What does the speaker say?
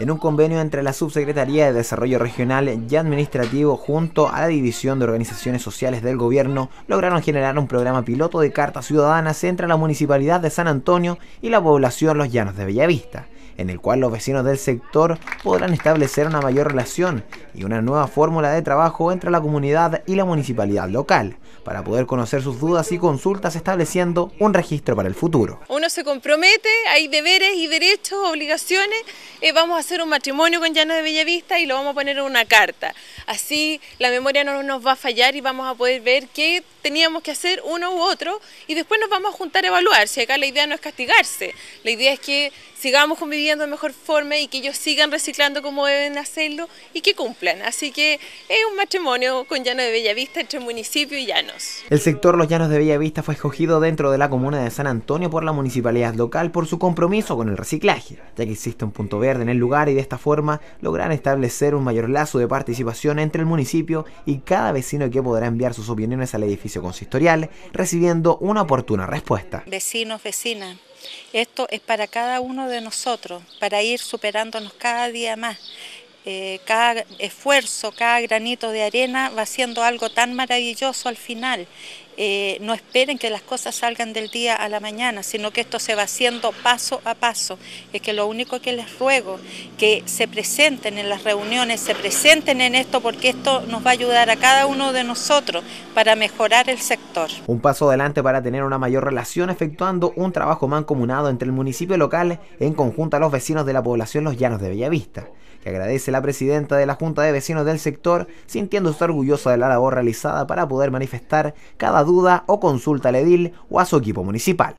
en un convenio entre la Subsecretaría de Desarrollo Regional y Administrativo junto a la División de Organizaciones Sociales del Gobierno, lograron generar un programa piloto de cartas ciudadanas entre la Municipalidad de San Antonio y la población Los Llanos de Bellavista en el cual los vecinos del sector podrán establecer una mayor relación y una nueva fórmula de trabajo entre la comunidad y la municipalidad local, para poder conocer sus dudas y consultas estableciendo un registro para el futuro. Uno se compromete, hay deberes y derechos, obligaciones, eh, vamos a hacer un matrimonio con Llanos de Bellavista y lo vamos a poner en una carta. Así la memoria no nos va a fallar y vamos a poder ver qué teníamos que hacer uno u otro y después nos vamos a juntar a evaluar. Si acá la idea no es castigarse, la idea es que sigamos conviviendo de mejor forma y que ellos sigan reciclando como deben hacerlo y que cumplan. Así que es un matrimonio con Llanos de Bellavista entre municipio y Llanos. El sector Los Llanos de Bellavista fue escogido dentro de la comuna de San Antonio por la municipalidad local por su compromiso con el reciclaje, ya que existe un punto B en el lugar y de esta forma logran establecer un mayor lazo de participación entre el municipio y cada vecino que podrá enviar sus opiniones al edificio consistorial, recibiendo una oportuna respuesta. Vecinos, vecinas, esto es para cada uno de nosotros, para ir superándonos cada día más. Eh, cada esfuerzo, cada granito de arena va haciendo algo tan maravilloso al final. Eh, no esperen que las cosas salgan del día a la mañana, sino que esto se va haciendo paso a paso. Es que lo único que les ruego, que se presenten en las reuniones, se presenten en esto, porque esto nos va a ayudar a cada uno de nosotros para mejorar el sector. Un paso adelante para tener una mayor relación, efectuando un trabajo mancomunado entre el municipio local en conjunto a los vecinos de la población Los Llanos de Bellavista, que agradece la presidenta de la Junta de Vecinos del sector, sintiéndose orgullosa de la labor realizada para poder manifestar cada duda o consulta al edil o a su equipo municipal.